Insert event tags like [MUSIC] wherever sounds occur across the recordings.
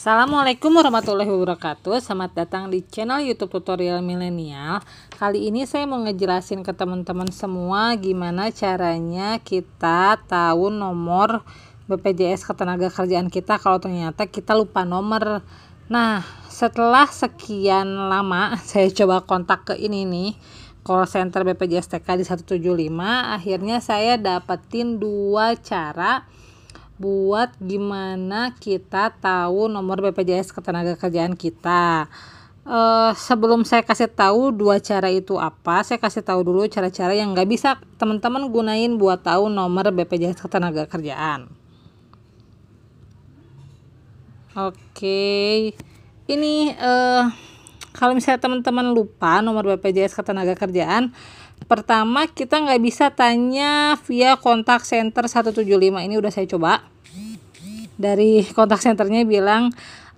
Assalamualaikum warahmatullahi wabarakatuh Selamat datang di channel youtube tutorial milenial Kali ini saya mau ngejelasin ke teman-teman semua Gimana caranya kita tahu nomor BPJS ketenaga kerjaan kita Kalau ternyata kita lupa nomor Nah setelah sekian lama [LAUGHS] saya coba kontak ke ini nih call center BPJS TK di 175 akhirnya saya dapetin dua cara buat gimana kita tahu nomor BPJS ketenagakerjaan kita. Uh, sebelum saya kasih tahu dua cara itu apa, saya kasih tahu dulu cara-cara yang nggak bisa teman-teman gunain buat tahu nomor BPJS ketenagakerjaan. Oke, okay. ini uh, kalau misalnya teman-teman lupa nomor BPJS ketenagakerjaan, pertama kita nggak bisa tanya via kontak center 175 ini udah saya coba dari kontak centernya bilang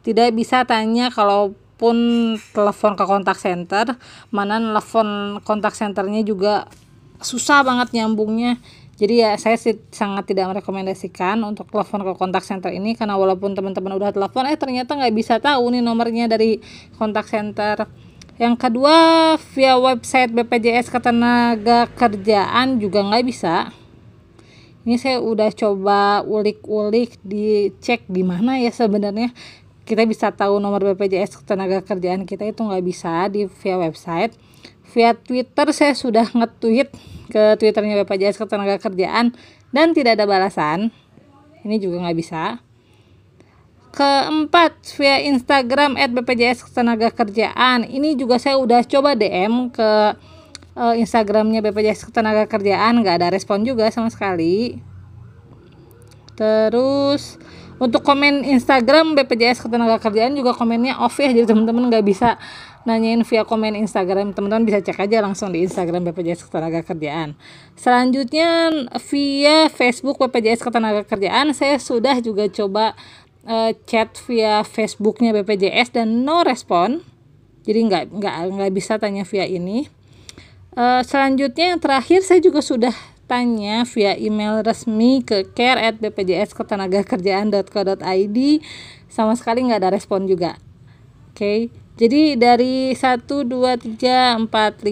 tidak bisa tanya kalaupun telepon ke kontak center mana telepon kontak centernya juga susah banget nyambungnya jadi ya saya sih sangat tidak merekomendasikan untuk telepon ke kontak center ini karena walaupun teman-teman udah telepon eh ternyata nggak bisa tahu nih nomornya dari kontak center yang kedua via website BPJS Ketenaga Kerjaan juga nggak bisa ini saya udah coba ulik-ulik dicek di mana ya sebenarnya kita bisa tahu nomor BPJS Ketenaga Kerjaan kita itu nggak bisa di via website via Twitter saya sudah nge-tweet ke Twitternya BPJS Ketenaga Kerjaan dan tidak ada balasan ini juga nggak bisa Keempat, via Instagram at BPJS Ketenaga Kerjaan. Ini juga saya udah coba DM ke uh, Instagramnya BPJS Ketenaga Kerjaan, nggak ada respon juga sama sekali. Terus untuk komen Instagram BPJS Ketenaga Kerjaan juga komennya off ya, jadi teman-teman nggak bisa nanyain via komen Instagram. Teman-teman bisa cek aja langsung di Instagram BPJS Ketenaga Kerjaan. Selanjutnya via Facebook BPJS Ketenaga Kerjaan, saya sudah juga coba uh, chat via Facebooknya BPJS dan no respon jadi nggak nggak nggak bisa tanya via ini uh, selanjutnya yang terakhir saya juga sudah tanya via email resmi ke care at bpjsketenagakerjaan.co.id sama sekali nggak ada respon juga oke okay. jadi dari 1, 2, 3, 4, 5, 6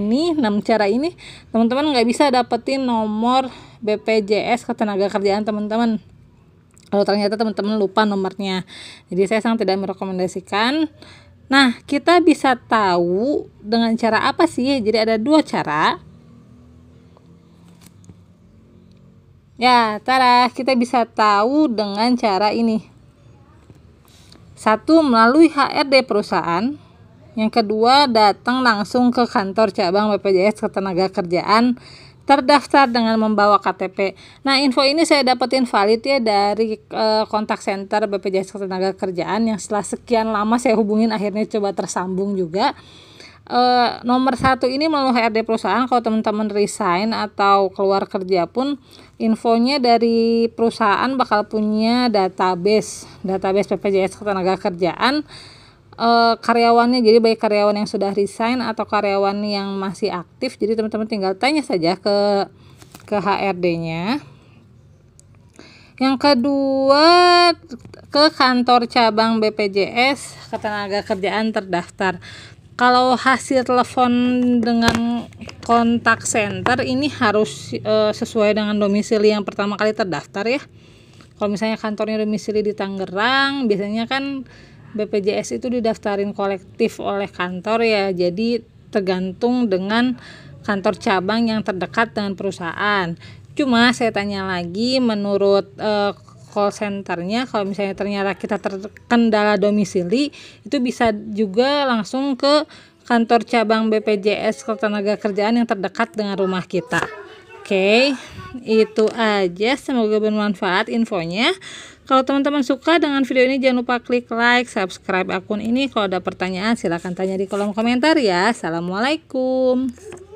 ini 6 cara ini teman-teman nggak bisa dapetin nomor BPJS Ketenagakerjaan teman-teman kalau ternyata teman-teman lupa nomornya jadi saya sangat tidak merekomendasikan nah kita bisa tahu dengan cara apa sih jadi ada dua cara ya tara kita bisa tahu dengan cara ini satu melalui HRD perusahaan yang kedua datang langsung ke kantor cabang BPJS Ketenagakerjaan terdaftar dengan membawa KTP. Nah, info ini saya dapetin valid ya dari e, kontak center BPJS Ketenagakerjaan yang setelah sekian lama saya hubungin akhirnya coba tersambung juga. E, nomor satu ini melalui HRD perusahaan kalau teman-teman resign atau keluar kerja pun infonya dari perusahaan bakal punya database database BPJS Ketenagakerjaan. Kerjaan uh, karyawannya jadi baik karyawan yang sudah resign atau karyawan yang masih aktif jadi teman-teman tinggal tanya saja ke ke HRD-nya yang kedua ke kantor cabang BPJS ketenaga kerjaan terdaftar kalau hasil telepon dengan kontak center ini harus e, sesuai dengan domisili yang pertama kali terdaftar ya kalau misalnya kantornya domisili di Tangerang biasanya kan BPJS itu didaftarin kolektif oleh kantor ya jadi tergantung dengan kantor cabang yang terdekat dengan perusahaan cuma saya tanya lagi menurut uh, call centernya kalau misalnya ternyata kita terkendala domisili itu bisa juga langsung ke kantor cabang BPJS Ketenaga Kerjaan yang terdekat dengan rumah kita. Oke, okay, itu aja. Semoga bermanfaat infonya. Kalau teman-teman suka dengan video ini jangan lupa klik like, subscribe akun ini. Kalau ada pertanyaan silahkan tanya di kolom komentar ya. Assalamualaikum.